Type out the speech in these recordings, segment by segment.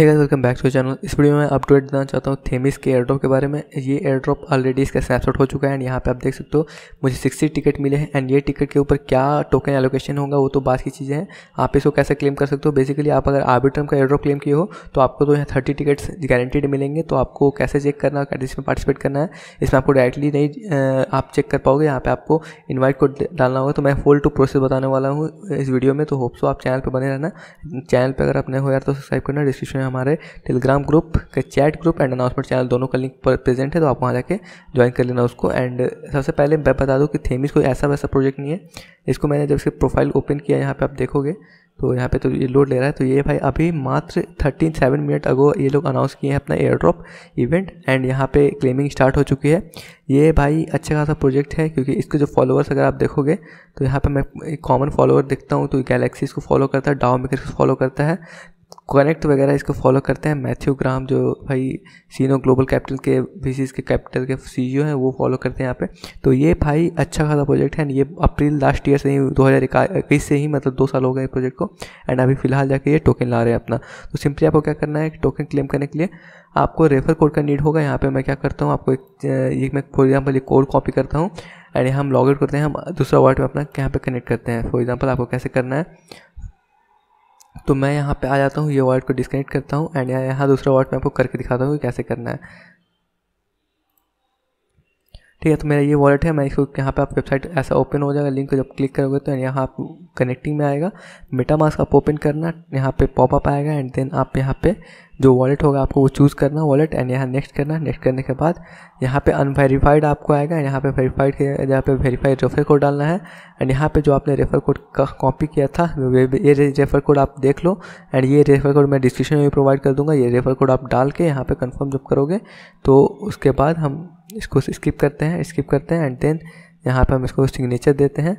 hey guys welcome back to channel इस video में update देना चाहता हूँ थेमिस के एयरड्रॉप के बारे में ये एयरड्रॉप ऑलरेडी इसका स्नैपशॉट हो चुका है एंड यहाँ पे आप देख सकते हो मुझे सिक्सटी टिकट मिले हैं एंड ये टिकट के ऊपर क्या टोकन एलोकेशन होगा वो तो बात की चीज़ें हैं आप इसको कैसे क्लेम कर सकते हो बेसिकली आप अगर आर्बिट्रम का एयरड्रॉप क्लेम किए हो तो आपको तो यहाँ थर्टी टिकट्स गारंटीड मिलेंगे तो आपको कैसे चेक करना है इसमें पार्टिसिपेट करना है इसमें आपको डायरेक्टली नहीं आप चेक कर पाओगे यहाँ पर आपको इन्वाइट को डालना होगा तो मैं फुल टू प्रोसेस बताने वाला हूँ इस वीडियो में तो होप्सो आप चैनल पर बने रहना चैनल पर अगर अपने हो यार तो सब्सक्राइब करना डिस्क्रिप्शन हमारे टेलीग्राम ग्रुप के chat group and announcement channel दोनों का लिंक पर प्रेजेंट है तो आप वहाँ जाके ज्वाइन कर लेना उसको एंड सबसे पहले मैं बता दूँ कि थेमिस कोई ऐसा वैसा प्रोजेक्ट नहीं है इसको मैंने जब से प्रोफाइल ओपन किया यहाँ पर आप देखोगे तो यहाँ पे तो ये लोड ले रहा है तो ये भाई अभी मात्र थर्टीन सेवन मिनट अगो ये लोग अनाउंस किए हैं अपना एयर ड्रॉप इवेंट एंड यहाँ पे क्लेमिंग स्टार्ट हो चुकी है ये भाई अच्छा खासा प्रोजेक्ट है क्योंकि इसके जो फॉलोअर्स अगर आप देखोगे तो यहाँ पे मैं कॉमन फॉलोअर देखता हूँ तो गैलेक्सी इसको फॉलो करता है डाओ मेकर फॉलो करता है कनेक्ट वगैरह इसको फॉलो करते हैं मैथ्यू ग्राम जो भाई सीनो ग्लोबल कैपिटल के बीसीस के कैपिटल के सीईओ e हैं वो फॉलो करते हैं यहाँ पे तो ये भाई अच्छा खासा प्रोजेक्ट है ये अप्रैल लास्ट ईयर से ही दो हज़ार इक्कीस से ही मतलब दो साल हो गए प्रोजेक्ट को एंड अभी फिलहाल जाके ये टोकन ला रहे हैं अपना तो सिंपली आपको क्या करना है टोकन क्लेम करने के लिए आपको रेफर कोड का नीड होगा यहाँ पर मैं क्या करता हूँ आपको एक ये मैं फॉर एग्जाम्पल ये कोड कॉपी करता हूँ एंड यहाँ हम लॉग आउट करते हैं हम दूसरा वर्ड में अपना यहाँ पे कनेक्ट करते हैं फॉर एग्जाम्पल आपको कैसे करना है तो मैं यहाँ पे आ जाता हूँ ये वर्ड को डिस्कनेक्ट करता हूँ एंड यहाँ दूसरा वर्ड मैं आपको करके दिखाता हूँ कैसे करना है ठीक है तो मेरा ये वॉलेट है मैं इसको यहाँ पे आप वेबसाइट ऐसा ओपन हो जाएगा लिंक को जब क्लिक करोगे तो यहाँ आप कनेक्टिंग में आएगा मेटा मास्क आप ओपन करना यहाँ पे पॉपअप आएगा एंड देन आप यहाँ पे जो वॉलेट होगा आपको वो चूज़ करना वॉलेट एंड यहाँ नेक्स्ट करना नेक्स्ट करने के बाद यहाँ पे अनवेरीफाइड आपको आएगा यहाँ पे वेरीफाइड यहाँ पे वेरीफाइड रेफर कोड डालना है एंड यहाँ पे जो आपने रेफर कोड का कॉपी किया था ये रेफर कोड आप देख लो एंड ये रेफर कोड मैं डिस्क्रिप्शन में भी प्रोवाइड कर दूँगा ये रेफर कोड आप डाल के यहाँ पर कन्फर्म जब करोगे तो उसके बाद हम इसको स्किप करते हैं स्किप करते हैं एंड देन यहाँ पर हम इसको सिग्नेचर देते हैं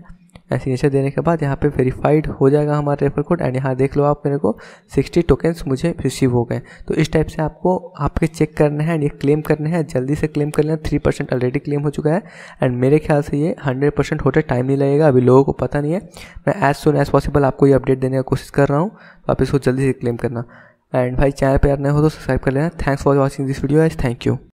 एंड सिग्नेचर देने के बाद यहाँ पे वेरीफाइड हो जाएगा हमारा रेफर कोड एंड यहाँ देख लो आप मेरे को 60 टोकन्स मुझे रिसीव हो गए तो इस टाइप से आपको आपके चेक करने हैं एंड ये क्लेम करने हैं जल्दी से क्लेम कर लेना थ्री परसेंट ऑलरेडी क्लेम हो चुका है एंड मेरे ख्याल से ये हंड्रेड परसेंट होते टाइम नहीं लगेगा अभी लोगों को पता नहीं है मैं एज सुन एज पॉसिबल आपको ये अपडेट देने का कोशिश कर रहा हूँ तो आप इसको जल्दी से क्लेम करना एंड भाई चैनल पर नहीं हो तो सब्सक्राइब कर लेना thanks for watching this video as thank you